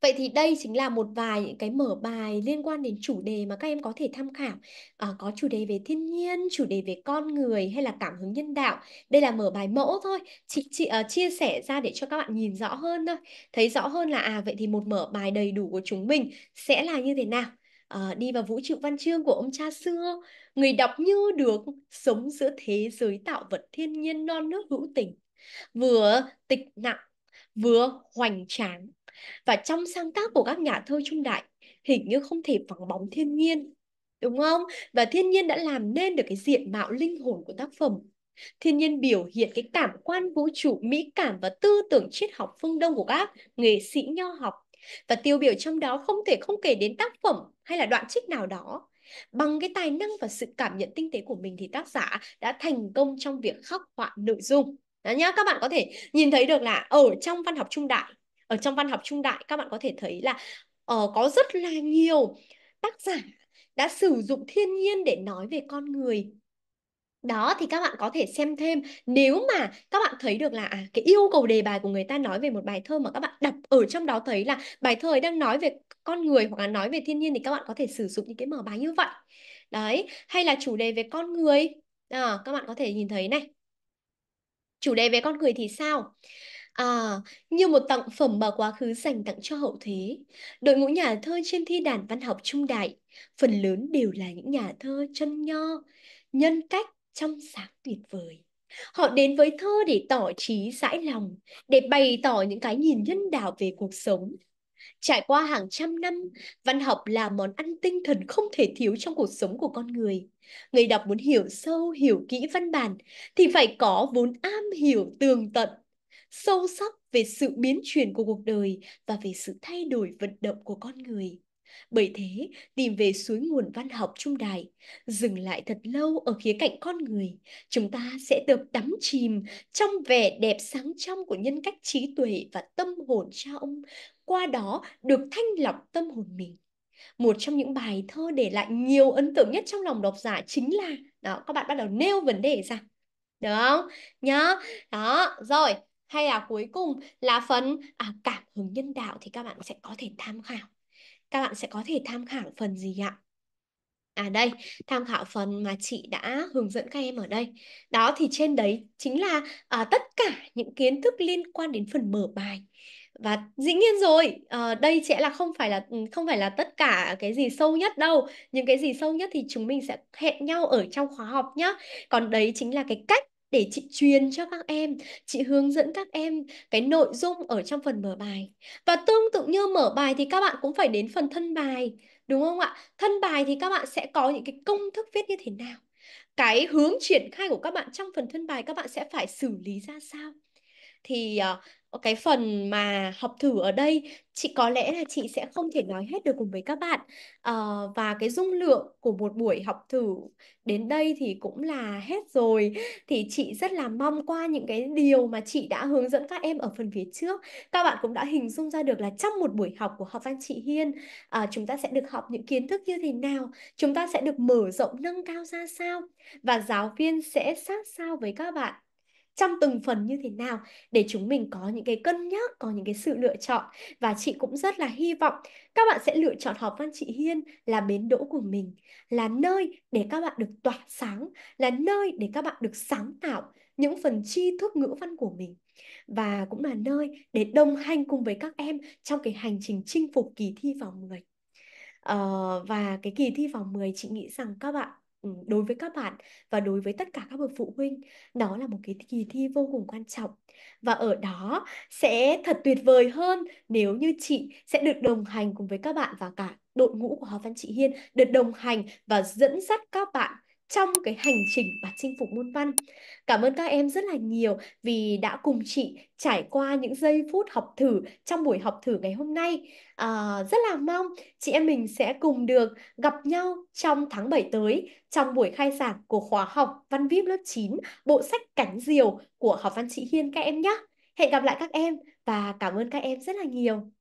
Vậy thì đây chính là một vài những cái mở bài liên quan đến chủ đề mà các em có thể tham khảo. À, có chủ đề về thiên nhiên, chủ đề về con người hay là cảm hứng nhân đạo. Đây là mở bài mẫu thôi, chị, chị uh, chia sẻ ra để cho các bạn nhìn rõ hơn thôi. Thấy rõ hơn là à vậy thì một mở bài đầy đủ của chúng mình sẽ là như thế nào. À, đi vào vũ trụ văn chương của ông cha xưa, người đọc như được sống giữa thế giới tạo vật thiên nhiên non nước hữu tình. Vừa tịch nặng, vừa hoành tráng và trong sáng tác của các nhà thơ trung đại hình như không thể vắng bóng thiên nhiên đúng không và thiên nhiên đã làm nên được cái diện mạo linh hồn của tác phẩm thiên nhiên biểu hiện cái cảm quan vũ trụ mỹ cảm và tư tưởng triết học phương đông của các nghệ sĩ nho học và tiêu biểu trong đó không thể không kể đến tác phẩm hay là đoạn trích nào đó bằng cái tài năng và sự cảm nhận tinh tế của mình thì tác giả đã thành công trong việc khắc họa nội dung đó nhá các bạn có thể nhìn thấy được là ở trong văn học trung đại ở trong văn học trung đại các bạn có thể thấy là uh, có rất là nhiều tác giả đã sử dụng thiên nhiên để nói về con người đó thì các bạn có thể xem thêm nếu mà các bạn thấy được là à, cái yêu cầu đề bài của người ta nói về một bài thơ mà các bạn đọc ở trong đó thấy là bài thơ ấy đang nói về con người hoặc là nói về thiên nhiên thì các bạn có thể sử dụng những cái mở bài như vậy đấy hay là chủ đề về con người à, các bạn có thể nhìn thấy này chủ đề về con người thì sao À, như một tặng phẩm mà quá khứ dành tặng cho hậu thế, đội ngũ nhà thơ trên thi đàn văn học trung đại, phần lớn đều là những nhà thơ chân nho, nhân cách trong sáng tuyệt vời. Họ đến với thơ để tỏ trí giải lòng, để bày tỏ những cái nhìn nhân đạo về cuộc sống. Trải qua hàng trăm năm, văn học là món ăn tinh thần không thể thiếu trong cuộc sống của con người. Người đọc muốn hiểu sâu, hiểu kỹ văn bản thì phải có vốn am hiểu tường tận sâu sắc về sự biến chuyển của cuộc đời và về sự thay đổi vận động của con người. Bởi thế, tìm về suối nguồn văn học trung đại, dừng lại thật lâu ở khía cạnh con người, chúng ta sẽ được đắm chìm trong vẻ đẹp sáng trong của nhân cách trí tuệ và tâm hồn cha ông, qua đó được thanh lọc tâm hồn mình. Một trong những bài thơ để lại nhiều ấn tượng nhất trong lòng độc giả chính là đó các bạn bắt đầu nêu vấn đề ra. Được không? nhớ Đó, rồi, hay là cuối cùng là phần à, cảm hứng nhân đạo thì các bạn sẽ có thể tham khảo các bạn sẽ có thể tham khảo phần gì ạ À đây, tham khảo phần mà chị đã hướng dẫn các em ở đây. Đó thì trên đấy chính là à, tất cả những kiến thức liên quan đến phần mở bài. Và dĩ nhiên rồi, à, đây sẽ là không phải là ừ, không phải là tất cả cái gì sâu nhất đâu. Những cái gì sâu nhất thì chúng mình sẽ hẹn nhau ở trong khóa học nhá. Còn đấy chính là cái cách để chị truyền cho các em, chị hướng dẫn các em cái nội dung ở trong phần mở bài. Và tương tự như mở bài thì các bạn cũng phải đến phần thân bài, đúng không ạ? Thân bài thì các bạn sẽ có những cái công thức viết như thế nào? Cái hướng triển khai của các bạn trong phần thân bài các bạn sẽ phải xử lý ra sao? thì ờ, ờ, cái phần mà học thử ở đây chị có lẽ là chị sẽ không thể nói hết được cùng với các bạn uh, và cái dung lượng của một buổi học thử đến đây thì cũng là hết rồi thì chị rất là mong qua những cái điều mà chị đã hướng dẫn các em ở phần phía trước các bạn cũng đã hình dung ra được là trong một buổi học của học văn chị Hiên uh, chúng ta sẽ được học những kiến thức như thế nào chúng ta sẽ được mở rộng nâng cao ra sao và giáo viên sẽ sát sao với các bạn trong từng phần như thế nào để chúng mình có những cái cân nhắc, có những cái sự lựa chọn và chị cũng rất là hy vọng các bạn sẽ lựa chọn học văn chị Hiên là bến đỗ của mình, là nơi để các bạn được tỏa sáng, là nơi để các bạn được sáng tạo những phần tri thức ngữ văn của mình và cũng là nơi để đồng hành cùng với các em trong cái hành trình chinh phục kỳ thi vào 10. Uh, ờ, và cái kỳ thi vào 10 chị nghĩ rằng các bạn Ừ, đối với các bạn và đối với tất cả các bậc phụ huynh đó là một cái kỳ thi vô cùng quan trọng và ở đó sẽ thật tuyệt vời hơn nếu như chị sẽ được đồng hành cùng với các bạn và cả đội ngũ của Hòa Văn Chị Hiên được đồng hành và dẫn dắt các bạn trong cái hành trình và chinh phục môn văn. Cảm ơn các em rất là nhiều vì đã cùng chị trải qua những giây phút học thử trong buổi học thử ngày hôm nay. À, rất là mong chị em mình sẽ cùng được gặp nhau trong tháng 7 tới trong buổi khai giảng của khóa học Văn viết lớp 9, bộ sách Cánh Diều của Học Văn Chị Hiên các em nhé. Hẹn gặp lại các em và cảm ơn các em rất là nhiều.